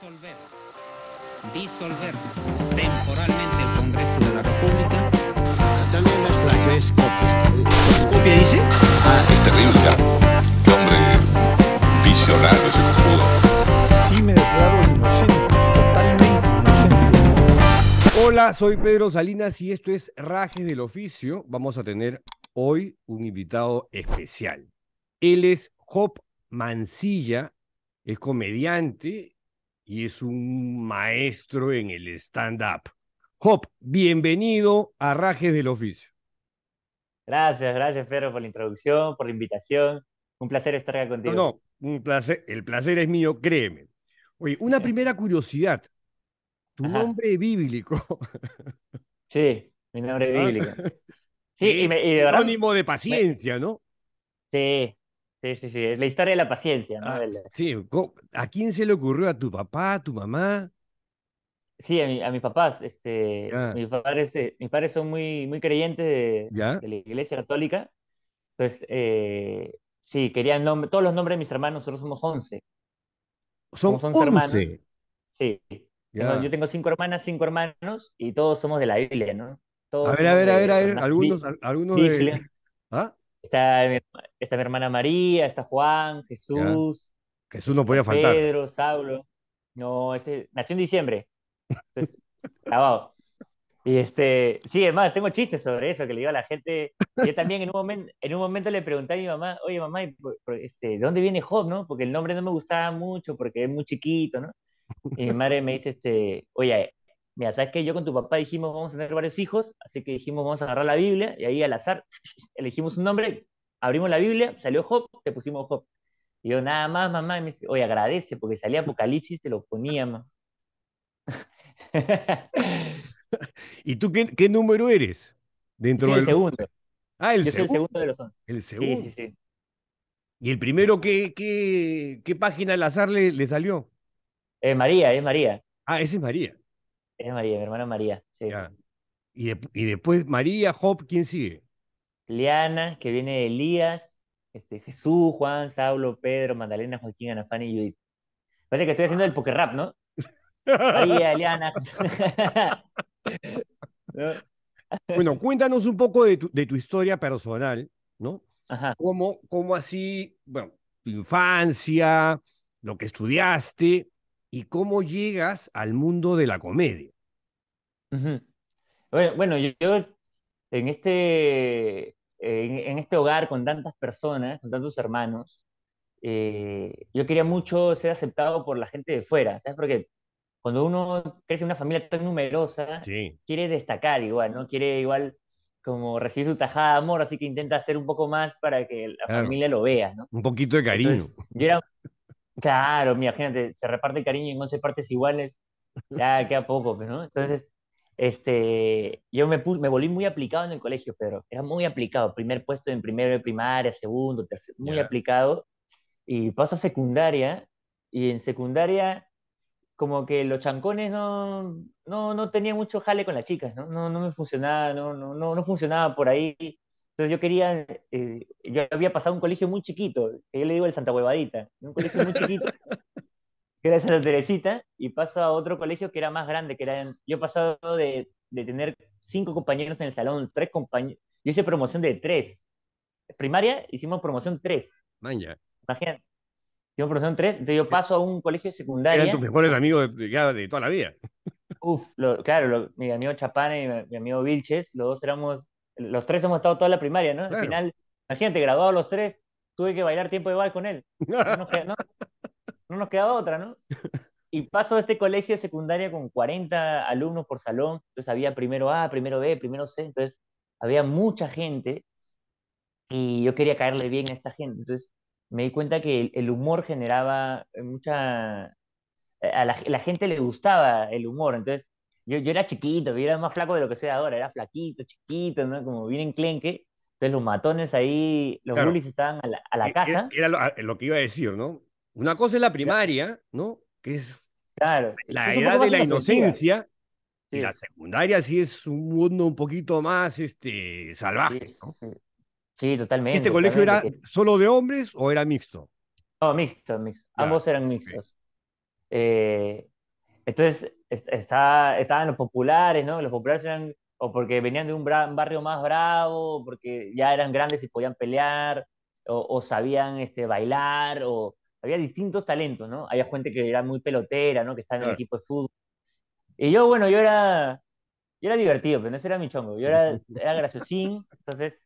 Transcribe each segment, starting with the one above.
Disolver. Disolver temporalmente el Congreso de la República. También la playas es copia. ¿Copia dice? Ah, es terrible. Qué hombre visionario ese cojudo. Sí, me declaro inocente. Totalmente inocente. Hola, soy Pedro Salinas y esto es Rajes del Oficio. Vamos a tener hoy un invitado especial. Él es Job Mancilla, es comediante y es un maestro en el stand-up. Hop, bienvenido a Rajes del Oficio. Gracias, gracias Pedro por la introducción, por la invitación. Un placer estar acá contigo. No, no, el placer es mío, créeme. Oye, una primera curiosidad. Tu nombre bíblico. Sí, mi nombre ah. bíblico. Sí, y, me, de paciencia, ¿no? Sí, Sí, sí, sí. La historia de la paciencia, ¿no? Ah, sí, ¿a quién se le ocurrió? ¿A tu papá, a tu mamá? Sí, a, mis papás. Este, mis, padres, eh, mis son muy, muy creyentes de, la Iglesia Católica. Entonces, eh, sí, querían todos los nombres de mis hermanos, nosotros somos once. somos 11 hermanos. Sí. yo tengo cinco hermanas, cinco hermanos, y todos somos de la Iglesia, ¿no? a ver, a ver, a ver, a ver, algunos, algunos de... ¿Ah? Está mi, mi hermana María, está Juan, Jesús. Jesús no podía faltar. Pedro, Saulo. No, este, nació en diciembre. Y este, sí, además, tengo chistes sobre eso que le digo a la gente. Yo también en un, momento, en un momento le pregunté a mi mamá, oye mamá, este, ¿de dónde viene Job, no? Porque el nombre no me gustaba mucho, porque es muy chiquito, ¿no? Y mi madre me dice, este, oye, mira, ¿sabes que Yo con tu papá dijimos, vamos a tener varios hijos, así que dijimos, vamos a agarrar la Biblia, y ahí al azar elegimos un nombre, abrimos la Biblia, salió Job, te pusimos Job. Y yo, nada más, mamá, oye, agradece, porque salía Apocalipsis, te lo poníamos. ¿Y tú qué, número eres? Dentro segundo. Ah, el segundo. el segundo de los El segundo. Sí, sí, sí. ¿Y el primero qué, qué, página al azar le, salió? María, es María. Ah, ese es María. Es María, mi hermana María. Y, después María, Job, ¿quién sigue? Liana, que viene de Elías, este, Jesús, Juan, Saulo, Pedro, Magdalena, Joaquín, Anafán y Judith. Parece que estoy haciendo el poker rap, ¿no? María, Liana. Bueno, cuéntanos un poco de tu, de tu historia personal, ¿no? Ajá. ¿Cómo, ¿Cómo así, bueno, tu infancia, lo que estudiaste, y cómo llegas al mundo de la comedia. Bueno, yo, en este, en, este hogar con tantas personas, con tantos hermanos, eh, yo quería mucho ser aceptado por la gente de fuera, ¿sabes Porque Cuando uno crece en una familia tan numerosa, quiere destacar igual, ¿no? Quiere igual como recibir su tajada de amor, así que intenta hacer un poco más para que la familia lo vea, ¿no? Un poquito de cariño. yo era Claro, imagínate, se reparte el cariño en 11 partes iguales, ya queda poco, pues, ¿no? Entonces, este, yo me, me volví muy aplicado en el colegio, pero era muy aplicado, primer puesto en primero de primaria, segundo, tercero, muy aplicado, y paso a secundaria, y en secundaria como que los chancones no, no, no tenían mucho jale con las chicas, ¿no? No, no me funcionaba, no, no, no, no funcionaba por ahí, entonces yo quería, eh, yo había pasado un colegio muy chiquito, que yo le digo el Santa Huevadita, un colegio muy chiquito, que era Santa Teresita, y paso a otro colegio que era más grande, que era, yo he pasado de, tener cinco compañeros en el salón, tres compañeros, yo hice promoción de tres, primaria hicimos promoción tres. Maña. Imagínate, hicimos promoción tres, entonces yo eh, paso a un colegio secundario. Eran tus mejores amigos de, toda la vida. Uf, claro, mi amigo Chapán y mi amigo Vilches, los dos éramos los tres hemos estado toda la primaria, ¿no? Al final, imagínate, graduado los tres, tuve que bailar tiempo de bal con él. No nos, quedaba otra, ¿no? Y paso a este colegio secundaria con 40 alumnos por salón, entonces había primero A, primero B, primero C, entonces había mucha gente y yo quería caerle bien a esta gente, entonces me di cuenta que el, humor generaba mucha... Eh, a la, gente le gustaba el humor, entonces yo, era chiquito, yo era más flaco de lo que soy ahora, era flaquito, chiquito, ¿no? Como bien enclenque. Entonces los matones ahí, los bullies estaban a la, e, e, casa. Era, lo, que iba a decir, ¿no? Una cosa es la primaria, ¿no? Que es claro. la edad de la inocencia. Y la secundaria sí es un mundo un poquito más este, salvaje, sí, ¿no? Sí. totalmente. ¿Este colegio era solo de hombres o era mixto? No, mixto, mixto. Ambos eran mixtos. Eh, entonces, está, estaban los populares, ¿no? Los populares eran o porque venían de un, barrio más bravo, porque ya eran grandes y podían pelear, o, sabían este, bailar, o había distintos talentos, ¿no? Había gente que era muy pelotera, ¿no? Que estaba en el equipo de fútbol. Y yo, bueno, yo era, yo era divertido, pero no ese era mi chongo, yo era, era entonces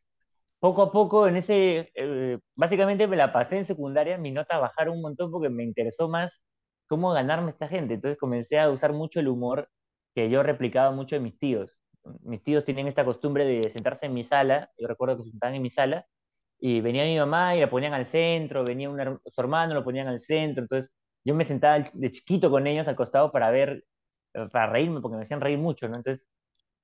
poco a poco en ese, eh, básicamente me la pasé en secundaria, mis notas bajaron un montón porque me interesó más ¿cómo ganarme esta gente? Entonces comencé a usar mucho el humor que yo replicaba mucho de mis tíos. Mis tíos tienen esta costumbre de sentarse en mi sala, yo recuerdo que se sentaban en mi sala, y venía mi mamá y la ponían al centro, venía un su hermano, lo ponían al centro, entonces yo me sentaba de chiquito con ellos al costado para ver, eh, para reírme, porque me hacían reír mucho, ¿no? Entonces,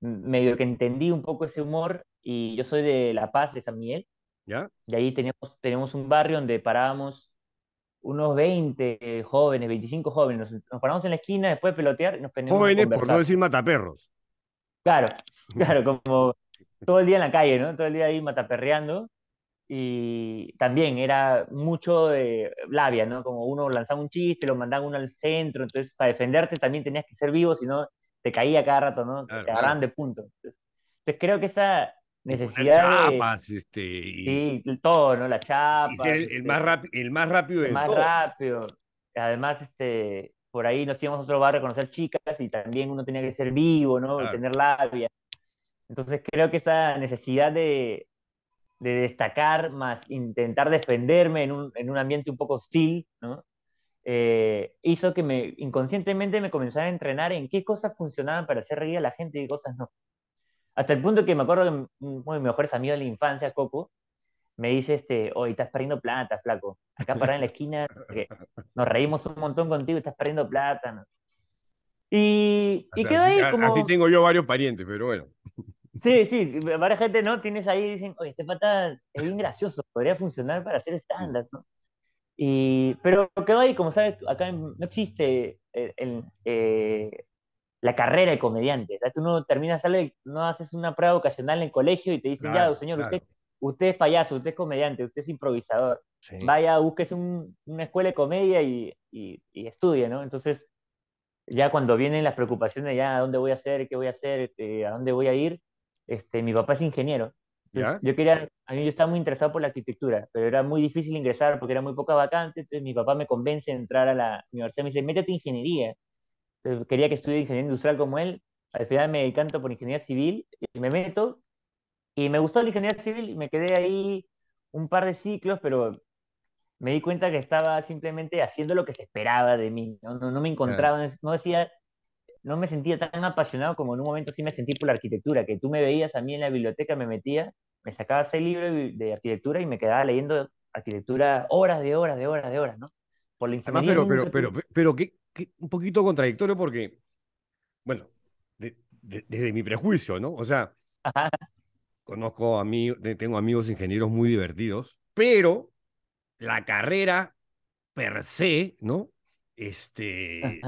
medio que entendí un poco ese humor, y yo soy de La Paz, de San Miguel, ¿Ya? Y ahí tenemos teníamos un barrio donde parábamos unos 20 jóvenes, 25 jóvenes, nos, paramos en la esquina después de pelotear y nos Jóvenes, por no decir mataperros. Claro, claro, como todo el día en la calle, ¿no? Todo el día ahí mataperreando. Y también era mucho de labia, ¿no? Como uno lanzaba un chiste, lo mandaba uno al centro, entonces para defenderte también tenías que ser vivo, si no te caía cada rato, ¿no? te agarraban de punto. entonces creo que esa, necesidad chapas, este, sí, todo, ¿no? La chapa. Este el, más rápido el más rápido. El más rápido. Además, este, por ahí nos íbamos a otro barrio a conocer chicas y también uno tenía que ser vivo, ¿no? tener labia. Entonces creo que esa necesidad de, destacar, más intentar defenderme en un, ambiente un poco hostil, ¿no? Eh, hizo que me inconscientemente me comenzara a entrenar en qué cosas funcionaban para hacer reír a la gente y cosas no. Hasta el punto que me acuerdo que uno de mis mejores amigos de la infancia, Coco, me dice, este, hoy estás perdiendo plata, flaco. Acá parada en la esquina, nos reímos un montón contigo, estás perdiendo plata. Y, quedó ahí como... Así tengo yo varios parientes, pero bueno. Sí, sí, varias gente, ¿no? Tienes ahí y dicen, oye, este pata es bien gracioso, podría funcionar para hacer estándar, ¿no? pero quedó ahí, como sabes, acá no existe el, eh, la carrera de comediante. Tú no terminas, sale, no haces una prueba ocasional en colegio y te dicen, ya, señor, usted, es payaso, usted es comediante, usted es improvisador. Vaya, busques una escuela de comedia y, y, estudie, ¿no? Entonces, ya cuando vienen las preocupaciones, ya, ¿a dónde voy a hacer? ¿Qué voy a hacer? Este, ¿A dónde voy a ir? Este, mi papá es ingeniero. yo quería, a mí yo estaba muy interesado por la arquitectura, pero era muy difícil ingresar porque era muy poca vacante, entonces mi papá me convence de entrar a la universidad, me dice, métete ingeniería. Eh, quería que estudie ingeniería industrial como él, al final me decanto por ingeniería civil y me meto. Y me gustó la ingeniería civil y me quedé ahí un par de ciclos, pero me di cuenta que estaba simplemente haciendo lo que se esperaba de mí. No, me encontraba, no decía, no me sentía tan apasionado como en un momento sí me sentí por la arquitectura, que tú me veías a mí en la biblioteca, me metía, me sacaba ese libro de arquitectura y me quedaba leyendo arquitectura horas de horas de horas de horas, ¿no? por la pero, pero, pero, pero un poquito contradictorio porque, bueno, desde mi prejuicio, ¿no? O sea, conozco a mí, tengo amigos ingenieros muy divertidos, pero la carrera per se, ¿no? Este,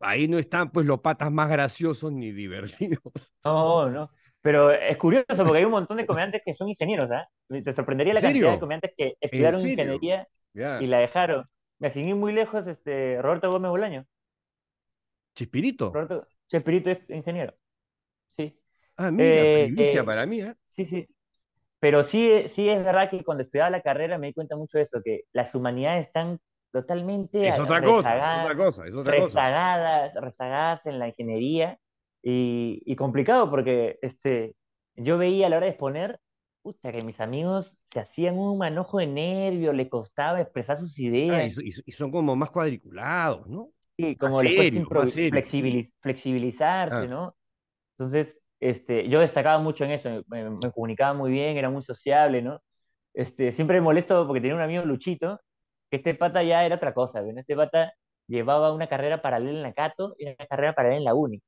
ahí no están pues los patas más graciosos ni divertidos. No, no. Pero es curioso porque hay un montón de comediantes que son ingenieros, ¿ah? Te sorprendería la cantidad de comediantes que estudiaron ingeniería y la dejaron me asigné muy lejos, este, Roberto Gómez Bolaño. Chispirito. Roberto, Chispirito es ingeniero. Sí. Ah, mira, eh, eh, para mí, ¿eh? Sí, sí. Pero sí, sí es verdad que cuando estudiaba la carrera me di cuenta mucho de eso, que las humanidades están totalmente es otra cosa, es cosa, rezagadas, rezagadas en la ingeniería y, y, complicado porque este, yo veía a la hora de exponer pucha, que mis amigos se hacían un manojo de nervio, le costaba expresar sus ah, ideas. y, son como más cuadriculados, ¿no? Sí, como le flexibilizarse, ah. ¿no? Entonces, este, yo destacaba mucho en eso, me, comunicaba muy bien, era muy sociable, ¿no? Este, siempre me molesto porque tenía un amigo Luchito, que este pata ya era otra cosa, ¿ven? Este pata llevaba una carrera paralela en la Cato y una carrera paralela en la Uni.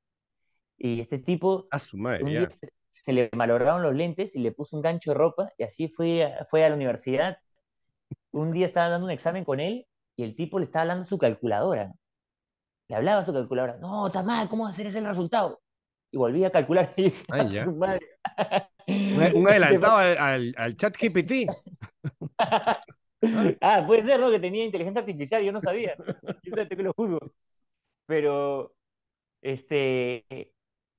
Y este tipo... A su madre, se le malograron los lentes y le puso un gancho de ropa y así fue, fue a la universidad. Un día estaba dando un examen con él y el tipo le estaba hablando a su calculadora. Le hablaba a su calculadora, no, Tamás, ¿cómo hacer ese resultado? Y volví a calcular. Y Ay, su madre. Un, al, chat GPT. Ah. ah, puede ser, ¿no? Que tenía inteligencia artificial, yo no sabía. Yo sé que lo juzgo. Pero, este,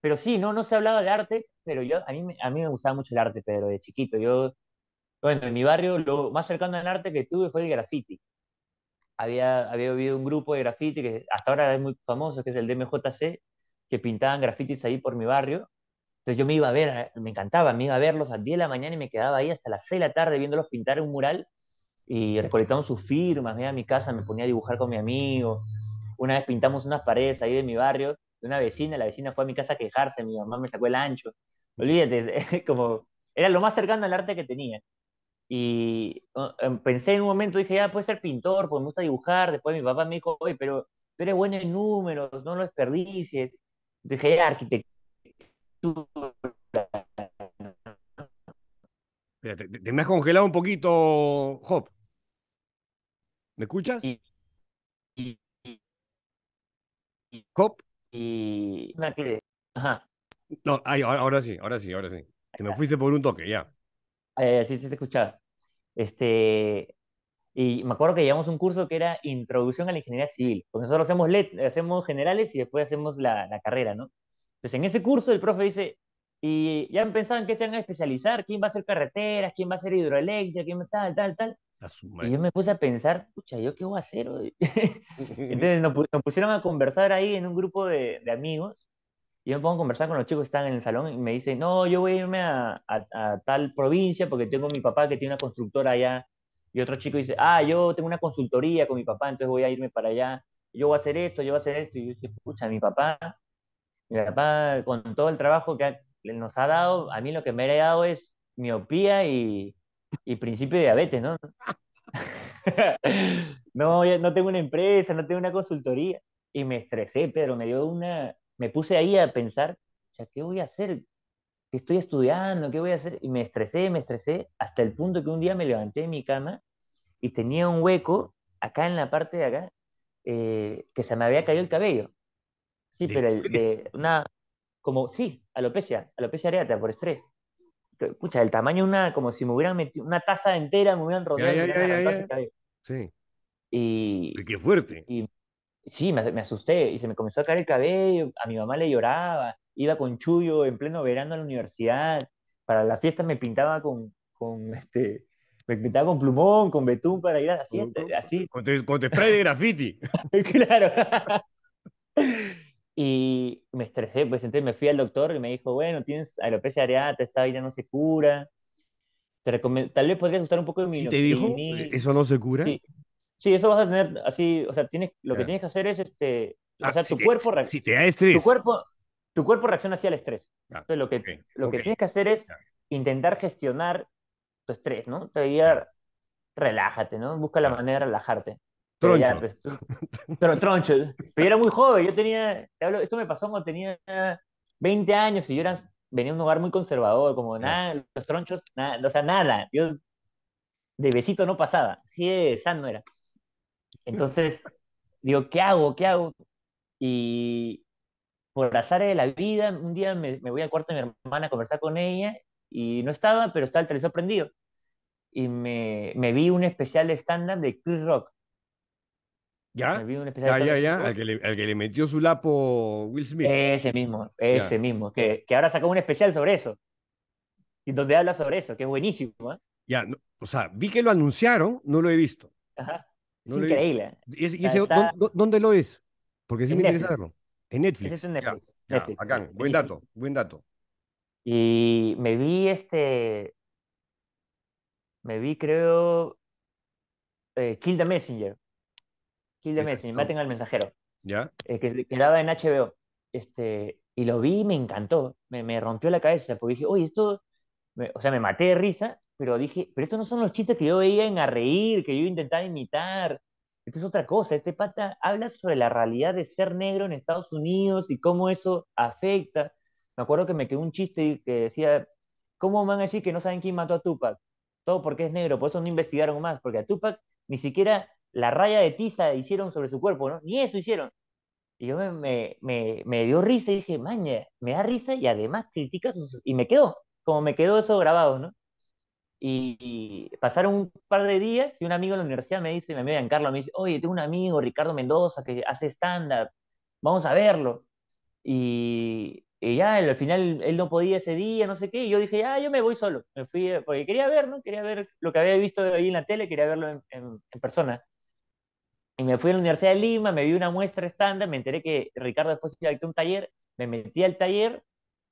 pero sí, no, no se hablaba de arte, pero yo, a, mí, a mí me gustaba mucho el arte, Pedro, de chiquito. Yo, bueno, en mi barrio lo más cercano al arte que tuve fue el graffiti. Había, había habido un grupo de graffiti que hasta ahora es muy famoso, que es el DMJC, que pintaban grafitis ahí por mi barrio. Entonces yo me iba a ver, me encantaba, me iba a verlos a 10 de la mañana y me quedaba ahí hasta las 6 de la tarde viéndolos pintar un mural y recolectamos sus firmas, me iba a mi casa, me ponía a dibujar con mi amigo. Una vez pintamos unas paredes ahí de mi barrio una vecina, la vecina fue a mi casa a quejarse, mi mamá me sacó el ancho. Olvídate, como era lo más cercano al arte que tenía. Y em, pensé en un momento, dije, ya, ah, puede ser pintor, porque me gusta dibujar. Después mi papá me dijo, oye, pero tú eres bueno en números, no lo desperdicies. Dije, ya, arquitectura. te, me has congelado un poquito, Hop. ¿Me escuchas? Y, Hop y... Ajá. No, ahora sí, ahora sí, ahora sí. que me fuiste por un toque, ya. Eh, sí, sí, te escuchaba. Este, y me acuerdo que llevamos un curso que era Introducción a la Ingeniería Civil, porque nosotros hacemos, LED, hacemos generales y después hacemos la, carrera, ¿no? Entonces, en ese curso el profe dice, y ya pensaban que se van a especializar, quién va a hacer carreteras, quién va a hacer hidroeléctrica, quién tal, tal, tal. Y yo me puse a pensar, pucha, ¿yo qué voy a hacer hoy? Entonces nos, pusieron a conversar ahí en un grupo de, amigos. Y yo me pongo a conversar con los chicos que están en el salón y me dicen, no, yo voy a irme a, tal provincia porque tengo mi papá que tiene una constructora allá. Y otro chico dice, ah, yo tengo una consultoría con mi papá, entonces voy a irme para allá. Yo voy a hacer esto, yo voy a hacer esto. Y yo dije, pucha, mi papá, mi papá con todo el trabajo que nos ha dado, a mí lo que me ha dado es miopía y, y principio de diabetes, ¿no? no, no tengo una empresa, no tengo una consultoría. Y me estresé, Pedro, me dio una, me puse ahí a pensar, o sea, ¿qué voy a hacer? ¿Qué estoy estudiando? ¿Qué voy a hacer? Y me estresé, me estresé, hasta el punto que un día me levanté de mi cama y tenía un hueco acá en la parte de acá eh, que se me había caído el cabello. Sí, pero de una, como, sí, alopecia, alopecia areata por estrés el tamaño una, como si me hubieran metido una taza entera, me hubieran rodeado. sí. Y. Qué fuerte. Y, sí, me, asusté y se me comenzó a caer el cabello. A mi mamá le lloraba. Iba con Chuyo en pleno verano a la universidad. Para la fiesta me pintaba con, con este. Me pintaba con plumón, con betún para ir a la fiesta, con, así. spray de graffiti. claro. Y me estresé, pues entonces me fui al doctor y me dijo, bueno, tienes alopecia areata, esta vida no se cura. Te tal vez podrías usar un poco de mi... ¿Sí te dijo? ¿Eso no se cura? Sí. eso vas a tener así, o sea, tienes, lo que tienes que hacer es, este, o ah, sea, tu cuerpo... Si Tu cuerpo, tu cuerpo reacciona así al estrés. entonces lo que, lo que tienes que hacer es intentar gestionar tu estrés, ¿no? Te diría, relájate, ¿no? Busca la manera de relajarte. Tronchos. pero tronchos. Pero yo era muy joven, yo tenía, esto me pasó cuando tenía 20 años y yo era, venía de un hogar muy conservador, como nada, los tronchos, nada, o sea, nada. Yo de besito no pasaba, así de sano era. Entonces, digo, ¿qué hago? ¿Qué hago? Y por azar de la vida, un día me, voy al cuarto de mi hermana a conversar con ella y no estaba, pero estaba el televisor prendido. Y me, me vi un especial de stand-up de Chris Rock ¿Ya? ya, ya, Al que, le, metió su lapo Will Smith. Ese mismo, ese mismo. Que, ahora sacó un especial sobre eso. Y donde habla sobre eso, que es buenísimo. ¿eh? Ya, o sea, vi que lo anunciaron, no lo he visto. increíble. ¿dónde, lo es? Porque sí me Netflix. interesa verlo. En Netflix. Ese Buen dato, buen dato. Y me vi este. Me vi, creo. Eh, Kill the Messenger. Kill the maten al mensajero. ¿Ya? Eh, que quedaba en HBO. Este, y lo vi y me encantó. Me, rompió la cabeza porque dije, oye, esto. o sea, me maté de risa, pero dije, pero estos no son los chistes que yo veía en A Reír, que yo intentaba imitar. Esto es otra cosa. Este pata habla sobre la realidad de ser negro en Estados Unidos y cómo eso afecta. Me acuerdo que me quedó un chiste que decía, ¿cómo van a decir que no saben quién mató a Tupac? Todo porque es negro, por eso no investigaron más, porque a Tupac ni siquiera la raya de tiza hicieron sobre su cuerpo, ¿no? Ni eso hicieron. Y yo me, me, me, dio risa y dije, maña, me da risa y además critica sus... Y me quedó, como me quedó eso grabado, ¿no? Y, pasaron un par de días y un amigo de la universidad me dice, me amigo Giancarlo me dice, oye, tengo un amigo, Ricardo Mendoza, que hace stand-up, vamos a verlo. Y, y ya al final él no podía ese día, no sé qué, y yo dije, ah, yo me voy solo, me fui, eh, porque quería ver, ¿no? Quería ver lo que había visto ahí en la tele, quería verlo en persona. Y me fui a la Universidad de Lima, me vi una muestra estándar, me enteré que Ricardo después dictó un taller, me metí al taller,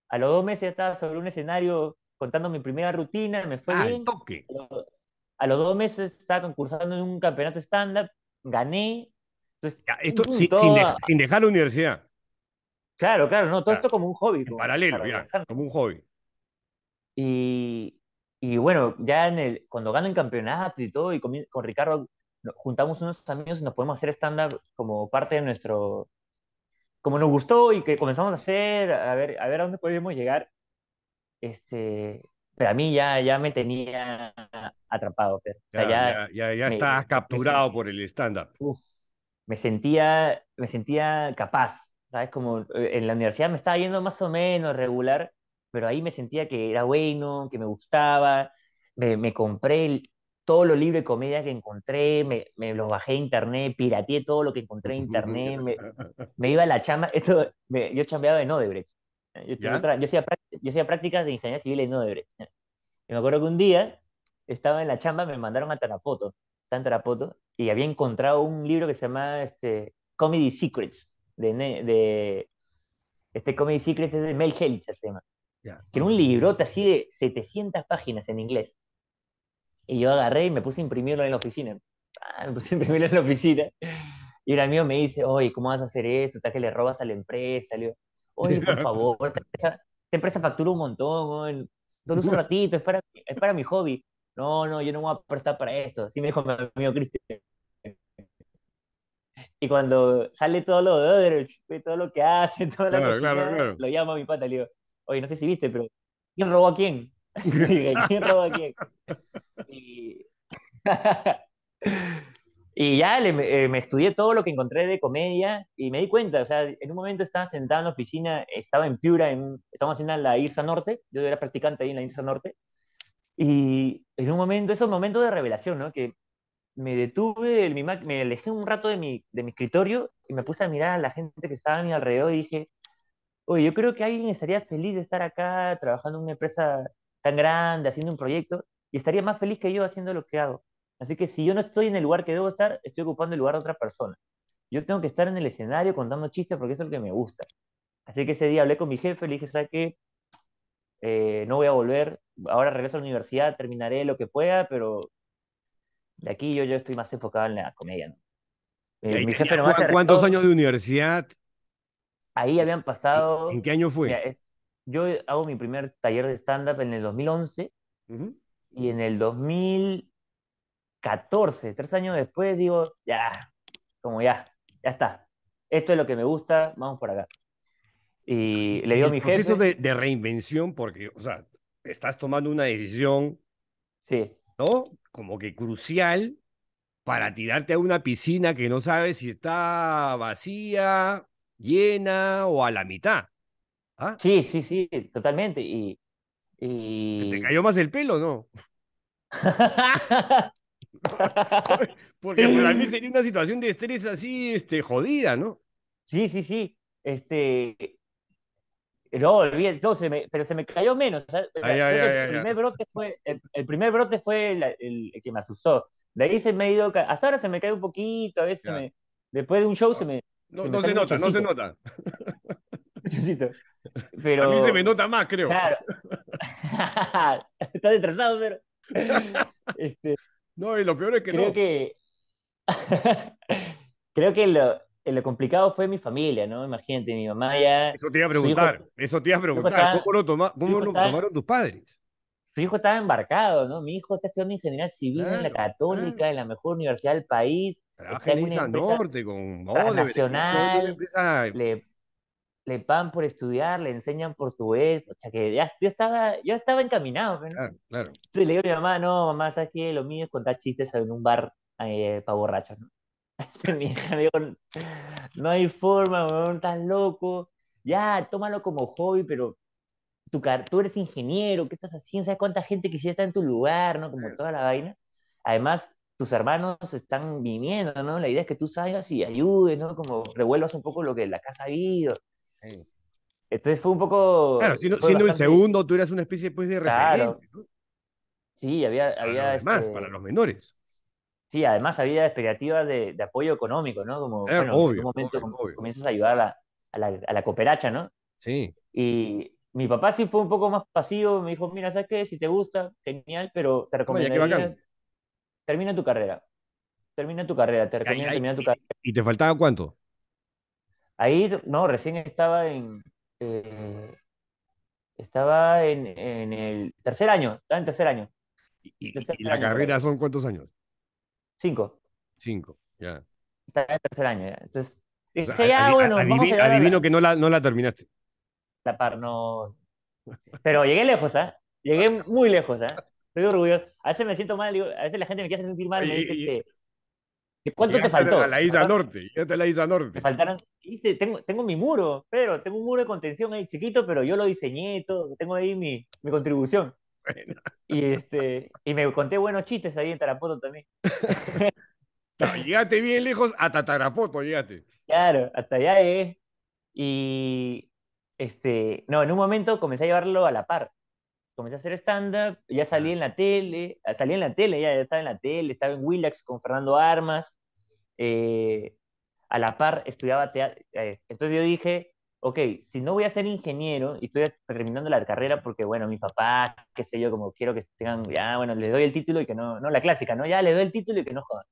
a los dos meses estaba sobre un escenario contando mi primera rutina, me fue ah, bien. Toque. A, los, dos meses estaba concursando en un campeonato estándar, gané. esto mm, sin, dejar la universidad. Claro, claro, no, todo esto como un hobby. paralelo, ya, como un hobby. Y, bueno, ya en el, cuando gano en campeonato y todo, y con Ricardo juntamos unos amigos y nos podemos hacer stand-up como parte de nuestro... Como nos gustó y que comenzamos a hacer, a ver a, ver a dónde podíamos llegar. Este, pero a mí ya, ya me tenía atrapado. ya, ya, ya, capturado por el stand-up. Me sentía, me sentía capaz, ¿sabes? Como eh, en la universidad me estaba yendo más o menos regular, pero ahí me sentía que era bueno, que me gustaba. Me, me compré el, los lo libre comedia que encontré, me, me los bajé internet, pirateé todo lo que encontré internet, me, iba a la chamba, esto, me, yo chambeaba en Odebrecht. ¿eh? Yo, hacía, prácticas de ingeniería civil en Odebrecht. ¿eh? Y me acuerdo que un día estaba en la chamba, me mandaron a Tarapoto, en Tarapoto, y había encontrado un libro que se llama este, Comedy Secrets, de, de este Comedy Secrets es de Mel Helitz el tema, que era un librote así de 700 páginas en inglés. Y yo agarré y me puse a imprimirlo en la oficina. Ah, me puse a imprimirlo en la oficina. Y un amigo me dice, oye, ¿cómo vas a hacer esto? ¿Estás que le robas a la empresa? Le digo, oye, por favor, esta empresa, factura un montón, solo un ratito, es para, es para mi hobby. No, no, yo no voy a prestar para esto. Así me dijo mi amigo Cristian. Y cuando sale todo lo de todo lo que hace, toda la lo llamo a mi pata, le digo, oye, no sé si viste, pero ¿quién robó a quién? Y... ya le, eh, me estudié todo lo que encontré de comedia y me di cuenta, o sea, en un momento estaba sentado en la oficina, estaba en Piura, en, estábamos haciendo la IRSA Norte, yo era practicante ahí en la IRSA Norte, y en un momento, esos momentos de revelación, ¿no? Que me detuve, mi, me alejé un rato de mi, de mi escritorio y me puse a mirar a la gente que estaba a mi alrededor y dije, oye, yo creo que alguien estaría feliz de estar acá trabajando en una empresa tan grande, haciendo un proyecto, y estaría más feliz que yo haciendo lo que hago. Así que si yo no estoy en el lugar que debo estar, estoy ocupando el lugar de otra persona. Yo tengo que estar en el escenario contando chistes porque es lo que me gusta. Así que ese día hablé con mi jefe, le dije, ¿sabes qué? Eh, no voy a volver, ahora regreso a la universidad, terminaré lo que pueda, pero de aquí yo, yo estoy más enfocado en la comedia. Eh, jefe ¿Cuántos años de universidad? Ahí habían pasado... ¿En qué año fue? yo hago mi primer taller de stand-up en el 2011 y en el 2014, tres años después, digo, ya, como ya, ya está. Esto es lo que me gusta, vamos por acá. Y le digo a mi jefe... proceso de, de, reinvención, porque, o sea, estás tomando una decisión, sí. ¿no? Como que crucial para tirarte a una piscina que no sabes si está vacía, llena o a la mitad. ¿Ah? Sí, sí, sí, totalmente. Y, ¿Te cayó más el pelo, no? Porque para mí sería una situación de estrés así, este, jodida, ¿no? Sí, sí, sí. Este. No, olvidé, pero se me cayó menos. el, primer brote fue, el, que me asustó. De ahí se me ha ido. Hasta ahora se me cae un poquito, a veces me, después de un show se me. No, se no se nota, no se nota. Pero... A mí se me nota más, creo. Está Estás detrasado, pero... Este, no, y lo peor es que creo Que... creo que eh, lo, complicado fue mi familia, ¿no? Imagínate, mi mamá ya... Eso te iba a preguntar, eso te iba a preguntar. ¿Cómo lo, tomaron tus padres? Su hijo estaba embarcado, ¿no? Mi hijo está estudiando ingeniería civil en la católica, en la mejor universidad del país. Trabaja en esa norte, con... un nacional le pagan por estudiar, le enseñan portugués, o sea que ya, yo, estaba, yo estaba encaminado. Pues, claro, claro. le digo a mi mamá, no, mamá, ¿sabes qué? Lo mío es contar chistes en un bar eh, para borrachos, ¿no? mi hija me no hay forma, mamá, estás loco, ya, tómalo como hobby, pero tu, tú eres ingeniero, ¿qué estás haciendo? ¿Sabes cuánta gente quisiera estar en tu lugar, no? Como toda la vaina. Además, tus hermanos están viniendo, ¿no? La idea es que tú salgas y ayudes, ¿no? Como revuelvas un poco lo que la casa ha habido. Entonces fue un poco. Claro, siendo, el segundo, tú eras una especie pues, de referente. Sí, había. había más, este para los menores. Sí, además había expectativas de, apoyo económico, ¿no? Como, en un momento comienzas a ayudar a la, cooperacha, ¿no? Sí. Y mi papá sí fue un poco más pasivo, me dijo, mira, ¿sabes qué? Si te gusta, genial, pero te recomiendo Termina tu carrera. Termina tu carrera, te recomiendo tu carrera. ¿Y te faltaba cuánto? Ahí, no, recién estaba en, eh, estaba en, en, el tercer año, estaba en tercer año. ¿Y, la carrera son cuántos años? Cinco. Cinco, ya. Estaba en tercer año, ya. Entonces, ya, bueno, este vamos a Adivino que no la, no la terminaste. La par, no. Pero llegué lejos, ¿ah? ¿eh? Llegué muy lejos, ¿ah? ¿eh? Estoy orgulloso. A veces me siento mal, a veces la gente me quiere sentir mal y me dice que. ¿Cuánto te faltó? A la isla norte, a la isla norte. ¿Te faltaron, tengo, tengo mi muro, Pedro, tengo un muro de contención ahí chiquito, pero yo lo diseñé todo, tengo ahí mi, contribución. Y, este, y me conté buenos chistes ahí en Tarapoto también. No, bien lejos hasta Tarapoto, llegaste. Claro, hasta allá es Y este, no, en un momento comencé a llevarlo a la par. Comencé a hacer stand-up, ya salí en la tele, salí en la tele, ya, ya estaba en la tele, estaba en Willax con Fernando Armas. Eh, a la par estudiaba teatro. Eh, entonces yo dije, ok, si no voy a ser ingeniero y estoy terminando la carrera porque, bueno, mi papá, qué sé yo, como quiero que tengan, ya, bueno, le doy el título y que no, no, la clásica, ¿no? Ya le doy el título y que no jodan.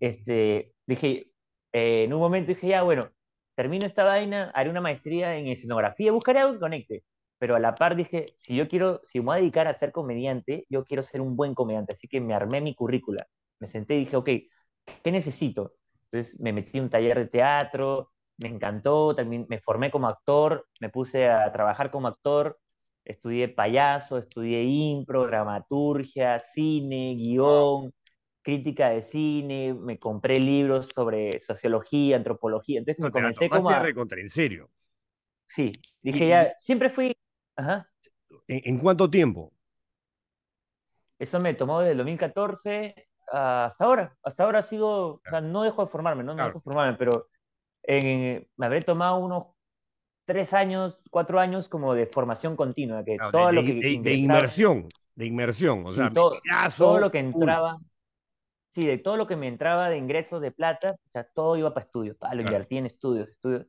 Este, dije, eh, en un momento dije, ya, bueno, termino esta vaina, haré una maestría en escenografía, buscaré algo que conecte. Pero a la par dije, si yo quiero, si me voy a dedicar a ser comediante, yo quiero ser un buen comediante. Así que me armé mi currícula. Me senté y dije, ok, ¿qué necesito? Entonces me metí en un taller de teatro, me encantó, también me formé como actor, me puse a trabajar como actor, estudié payaso, estudié impro, dramaturgia, cine, guión, crítica de cine, me compré libros sobre sociología, antropología, entonces me comencé como a... Recontra, en serio. Sí, dije ya, siempre fui... ¿En cuánto tiempo? Eso me tomó desde el 2014 hasta ahora. Hasta ahora sigo, o sea, no dejo de formarme, no, dejo de formarme, pero en, me habré tomado unos tres años, cuatro años como de formación continua, que todo de, lo que... De, inmersión, de inmersión, o sea, todo, todo, lo que entraba, sí, de todo lo que me entraba de ingresos de plata, o sea, todo iba para estudios, para lo invertí en estudios, estudios.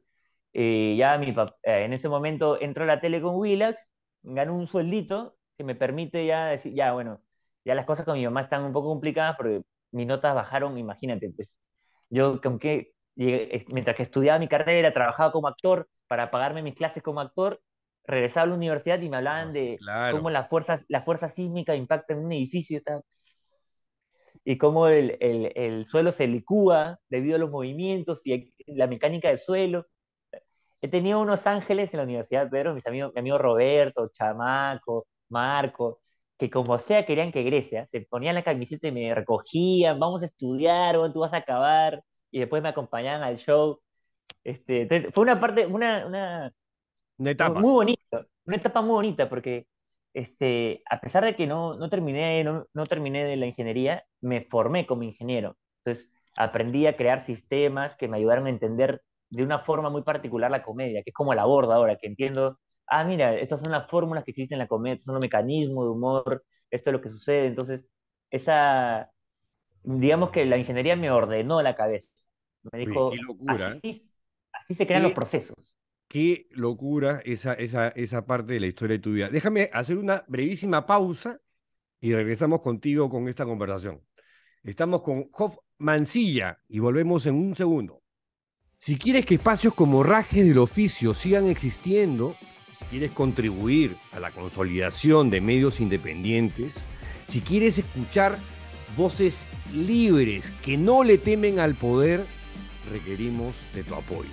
Eh, ya mi papá, eh, en ese momento entró a la tele con Willax, ganó un sueldito que me permite ya decir, ya bueno, ya las cosas con mi mamá están un poco complicadas porque mis notas bajaron, imagínate, pues yo aunque, mientras que estudiaba mi carrera, trabajaba como actor para pagarme mis clases como actor, regresaba a la universidad y me hablaban ah, de cómo las fuerzas, la fuerza sísmica impacta en un edificio y cómo el, el, el, suelo se licúa debido a los movimientos y la mecánica del suelo. He tenido unos ángeles en la universidad, Pedro, mis amigos, mi amigo Roberto, Chamaco, Marco, que como sea querían que Grecia, se ponían la camiseta y me recogían, vamos a estudiar, o tú vas a acabar, y después me acompañaban al show. Este, fue una parte, una, etapa. Muy bonita, una etapa muy bonita, porque este, a pesar de que no, no terminé, no terminé de la ingeniería, me formé como ingeniero. Entonces, aprendí a crear sistemas que me ayudaron a entender de una forma muy particular la comedia, que es como la borda ahora, que entiendo ah, mira, estas son las fórmulas que existen en la comedia, estos son los mecanismos de humor, esto es lo que sucede. Entonces, esa, digamos que la ingeniería me ordenó la cabeza. Me dijo, qué locura, así, ¿eh? se crean los procesos. Qué locura esa, esa, parte de la historia de tu vida. Déjame hacer una brevísima pausa y regresamos contigo con esta conversación. Estamos con Hoff Mancilla y volvemos en un segundo. Si quieres que espacios como Rajes del Oficio sigan existiendo, si quieres contribuir a la consolidación de medios independientes, si quieres escuchar voces libres que no le temen al poder, requerimos de tu apoyo.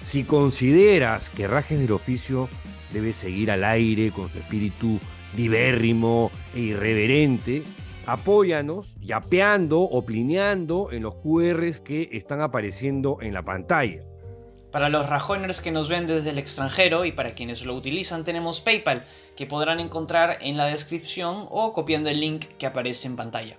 Si consideras que Rajes del Oficio debe seguir al aire con su espíritu divérrimo e irreverente, apóyanos yapeando o plineando en los QRs que están apareciendo en la pantalla. Para los Rajoners que nos ven desde el extranjero y para quienes lo utilizan tenemos PayPal, que podrán encontrar en la descripción o copiando el link que aparece en pantalla.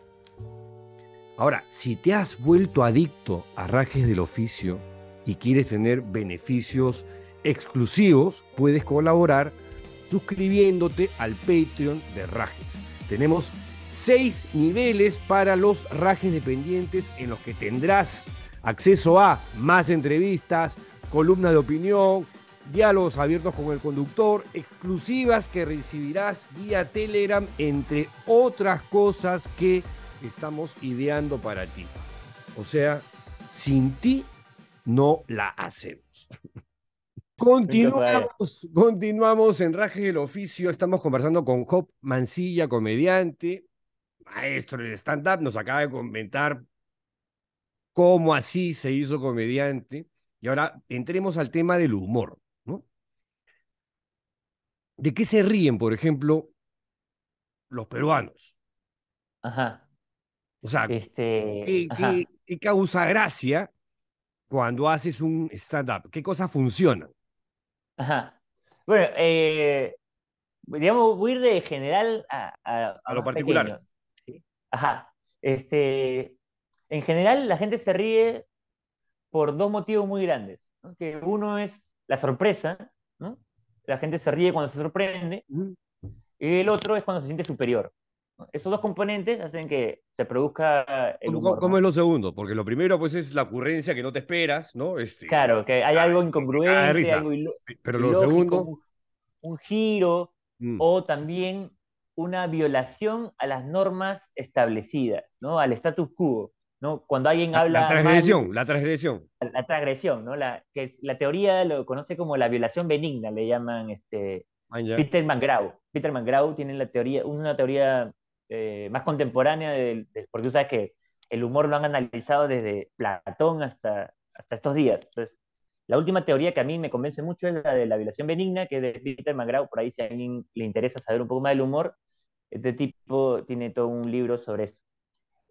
Ahora, si te has vuelto adicto a rajes del oficio y quieres tener beneficios exclusivos, puedes colaborar suscribiéndote al Patreon de Rajes. Tenemos seis niveles para los rajes dependientes en los que tendrás acceso a más entrevistas, columna de opinión, diálogos abiertos con el conductor, exclusivas que recibirás vía Telegram, entre otras cosas que estamos ideando para ti. O sea, sin ti no la hacemos. Continuamos, eh. continuamos en Raje del Oficio. Estamos conversando con Job Mancilla, comediante, maestro del stand-up. Nos acaba de comentar cómo así se hizo comediante. Y ahora entremos al tema del humor. ¿no? ¿De qué se ríen, por ejemplo, los peruanos? Ajá. O sea, este... ¿qué, causa gracia cuando haces un stand-up? ¿Qué cosas funcionan? Ajá. Bueno, eh, digamos, voy a ir de general a, lo particular. Ajá. Este, en general, la gente se ríe por dos motivos muy grandes. Que uno es la sorpresa, ¿no? la gente se ríe cuando se sorprende, y el otro es cuando se siente superior. Esos dos componentes hacen que se produzca el ¿Cómo, es lo segundo? Porque lo primero pues es la ocurrencia que no te esperas, ¿no? Este, claro, que hay ah, algo incongruente, algo Pero lo segundo... Un, giro, mm. o también una violación a las normas establecidas, ¿no? Al status quo. Cuando alguien habla... La transgresión, la transgresión. La, transgresión, ¿no? La, que es, la teoría lo conoce como la violación benigna, le llaman este, ah, Peter Mangrau. Peter Mangrau tiene la teoría, una teoría eh, más contemporánea, porque tú sabes que el humor lo han analizado desde Platón hasta, hasta estos días. la última teoría que a mí me convence mucho es la de la violación benigna, que es de Peter Mangrau. Por ahí, si a alguien le interesa saber un poco más del humor, este tipo tiene todo un libro sobre eso.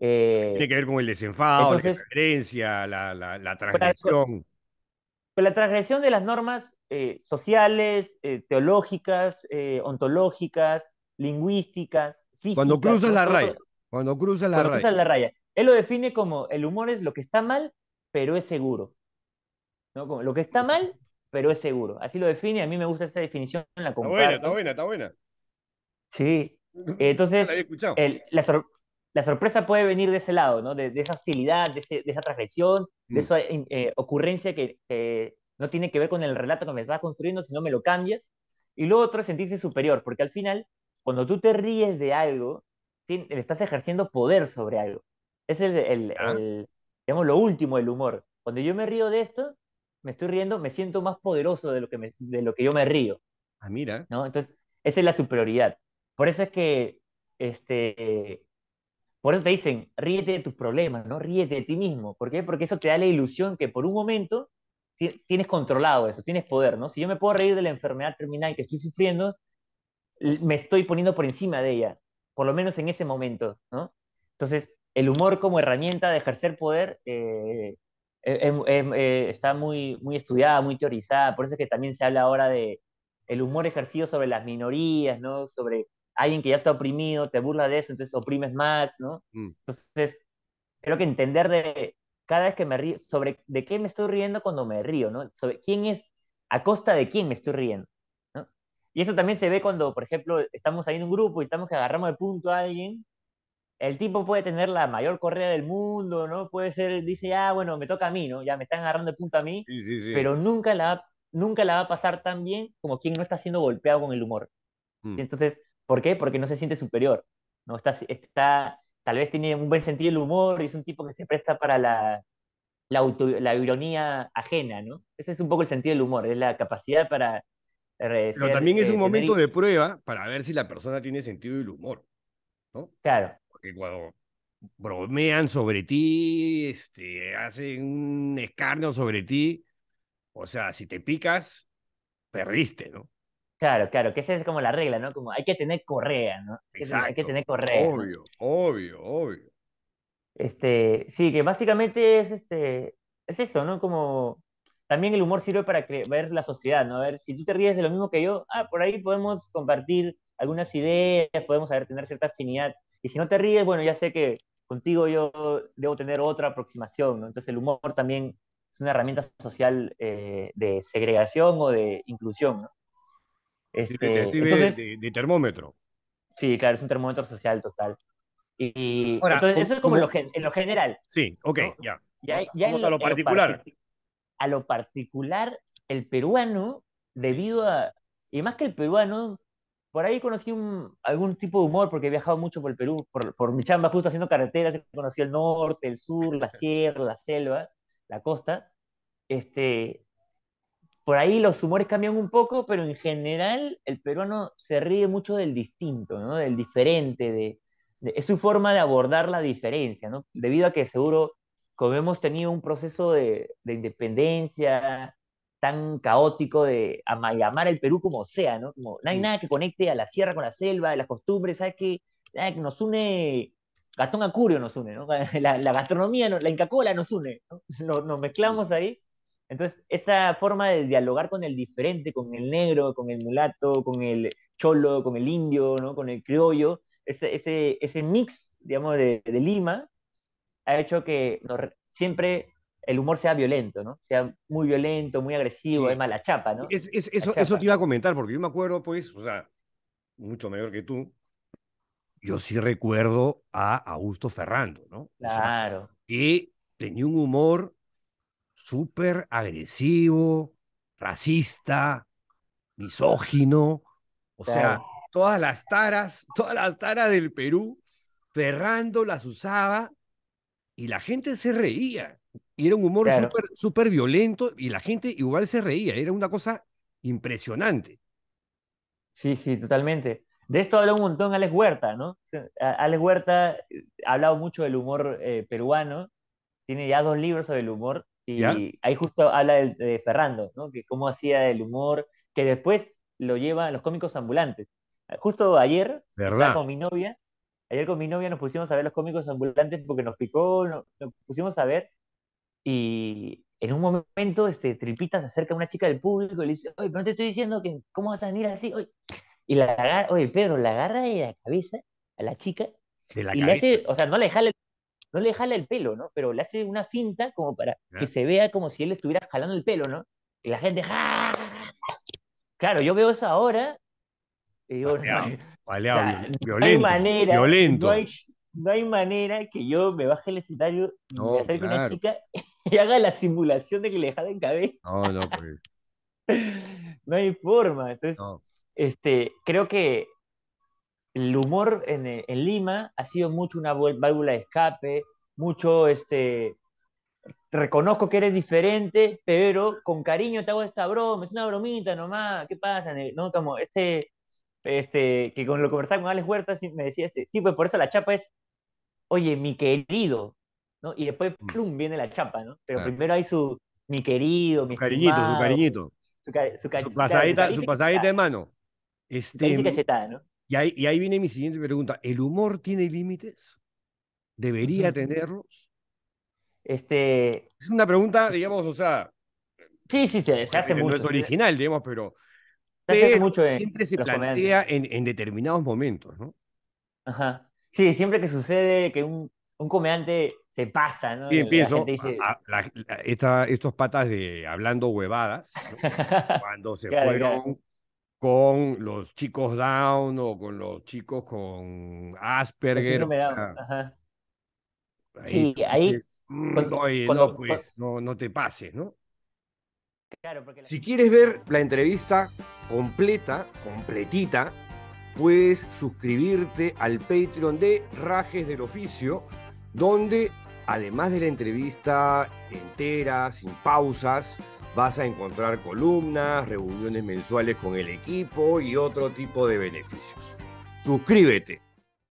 Eh, Tiene que ver con el desenfado, la diferencia, la, la, transgresión. la transgresión de las normas eh, sociales, eh, teológicas, ontológicas, lingüísticas, físicas. Cuando cruzas la raya. Cuando cruzas la la raya. Él lo define como el humor es lo que está mal, pero es seguro. ¿No? lo que está mal, pero es seguro. Así lo define. A mí me gusta esa definición. La está buena, está buena, está buena. Sí. Entonces, el, la sorpresa puede venir de ese lado, ¿no? de, esa hostilidad, de, de esa transgresión, de mm. esa eh, eh, ocurrencia que no tiene que ver con el relato que me estás construyendo, si no me lo cambias. Y lo otro es sentirse superior, porque al final, cuando tú te ríes de algo, le estás ejerciendo poder sobre algo. Es el, digamos, lo último del humor. Cuando yo me río de esto, me estoy riendo, me siento más poderoso de lo que, de lo que yo me río. Ah, mira. ¿no? Entonces, esa es la superioridad. Por eso es que este, por eso te dicen, ríete de tus problemas, ¿no? Ríete de ti mismo. ¿Por qué? Porque eso te da la ilusión que por un momento tienes controlado eso, tienes poder, ¿no? Si yo me puedo reír de la enfermedad terminal que estoy sufriendo, me estoy poniendo por encima de ella, por lo menos en ese momento, ¿no? Entonces, el humor como herramienta de ejercer poder eh, eh, eh, está muy, muy estudiada, muy teorizada, por eso es que también se habla ahora de el humor ejercido sobre las minorías, ¿no? Sobre alguien que ya está oprimido, te burla de eso, entonces oprimes más, ¿no? Mm. Entonces, creo que entender de cada vez que me río, sobre de qué me estoy riendo cuando me río, ¿no? Sobre quién es, a costa de quién me estoy riendo, ¿no? Y eso también se ve cuando, por ejemplo, estamos ahí en un grupo y estamos que agarramos el punto a alguien, el tipo puede tener la mayor correa del mundo, ¿no? Puede ser, dice, ah, bueno, me toca a mí, ¿no? Ya me están agarrando el punto a mí, pero nunca la, nunca la va a pasar tan bien como quien no está siendo golpeado con el humor. Mm. Entonces, ¿Por qué? Porque no se siente superior. ¿no? Está, está, tal vez tiene un buen sentido del humor y es un tipo que se presta para la, la, ironía ajena. ¿no? Ese es un poco el sentido del humor, es la capacidad para... Eh, Pero también es eh, un momento de prueba para ver si la persona tiene sentido del humor. ¿no? Claro. Porque cuando bromean sobre ti, este, hacen un escarnio sobre ti. O sea, si te picas, perdiste, ¿no? Claro, claro, que esa es como la regla, ¿no? Como hay que tener correa, ¿no? Hay, hay que tener correa. Obvio, obvio, obvio. Este, sí, que básicamente es este, es eso, ¿no? Como también el humor sirve para ver la sociedad, ¿no? A ver, si tú te ríes de lo mismo que yo, ah, por ahí podemos compartir algunas ideas, podemos tener cierta afinidad. Y si no te ríes, bueno, ya sé que contigo yo debo tener otra aproximación, ¿no? Entonces el humor también es una herramienta social eh, de segregación o de inclusión, ¿no? Este, entonces, de, de, termómetro. Sí, claro, es un termómetro social total. Y, entonces, eso es como en lo, general. Sí, ok, ya. Ya, ya a lo particular. a lo particular, el peruano, debido a. Y más que el peruano, por ahí conocí un, algún tipo de humor, porque he viajado mucho por el Perú, por, por mi chamba, justo haciendo carreteras, conocí el norte, el sur, la sierra, la selva, la costa. Este, por ahí los humores cambian un poco, pero en general el peruano se ríe mucho del distinto, ¿no? Del diferente, de, es su forma de abordar la diferencia, ¿no? Debido a que seguro, como hemos tenido un proceso de, independencia tan caótico de amalgamar el Perú como sea, ¿no? Como, no hay nada que conecte a la sierra con la selva, las costumbres, ¿sabes qué? Nada que nos une Gastón Acurio nos une, ¿no? La, gastronomía, la Inca nos une, ¿no? nos, mezclamos ahí entonces, esa forma de dialogar con el diferente, con el negro, con el mulato, con el cholo, con el indio, ¿no? con el criollo, ese, ese, ese mix, digamos, de, de, Lima, ha hecho que siempre el humor sea violento, ¿no? Sea muy violento, muy agresivo, es mala chapa, ¿no? eso, eso te iba a comentar, porque yo me acuerdo, pues, o sea, mucho mejor que tú, yo sí recuerdo a Augusto Ferrando, ¿no? Claro. que tenía un humor súper agresivo, racista, misógino, o sea, todas las taras, todas las taras del Perú, Ferrando las usaba y la gente se reía. Y era un humor súper violento y la gente igual se reía, era una cosa impresionante. Sí, sí, totalmente. De esto habla un montón Alex Huerta, ¿no? Alex Huerta eh, ha hablado mucho del humor eh, peruano, tiene ya dos libros sobre el humor y ahí justo habla de, de, Ferrando, ¿no? Que cómo hacía el humor, que después lo lleva a los cómicos ambulantes. Justo ayer, con mi novia, ayer con mi novia nos pusimos a ver los cómicos ambulantes porque nos picó, nos, pusimos a ver y en un momento este, Tripita se acerca a una chica del público y le dice, oye, no te estoy diciendo que cómo vas a venir así, oye. Y la agarra, oye, Pedro, la agarra de la cabeza a la chica. y le o sea, no le jale no le jala el pelo, ¿no? Pero le hace una finta como para que se vea como si él estuviera jalando el pelo, ¿no? Y la gente, ¡Ja! Claro, yo veo eso ahora y violento, no hay manera, violento. No hay, manera que yo me baje el escenario y me acerque una chica y haga la simulación de que le jala el cabello. No, no, pues. no hay forma. Entonces, este, creo que el humor eh, en, Lima ha sido mucho una válvula de escape, mucho este. Reconozco que eres diferente, pero con cariño te hago esta broma, es una bromita nomás, ¿qué pasa? No, como este, este, que con lo conversaba con Alex Huerta, me decía este, sí, pues por eso la chapa es, oye, mi querido, ¿no? Y después, mm. plum, viene la chapa, ¿no? Pero primero hay su, mi querido, mi su cariñito, su cariñito. Su, su, pasadita, su pasadita de mano. Este, ¿no? Y ahí, viene mi siguiente pregunta. ¿El humor tiene límites? ¿Debería tenerlos? Este... Es una pregunta, digamos, o sea... Sí, sí, se, se hace mucho. es original, digamos, pero... siempre se plantea en, determinados momentos, ¿no? Ajá. Sí, siempre que sucede que un, un comediante se pasa, ¿no? Bien, pienso, estos patas de hablando huevadas, cuando se fueron con los chicos down o con los chicos con pues Asperger. sí, ahí. Mm, no, pues, no, no te pases, ¿no? Claro, porque Si quieres ver la entrevista completa, completita, puedes suscribirte al Patreon de Rajes del Oficio, donde además de la entrevista entera, sin pausas, vas a encontrar columnas, reuniones mensuales con el equipo y otro tipo de beneficios. Suscríbete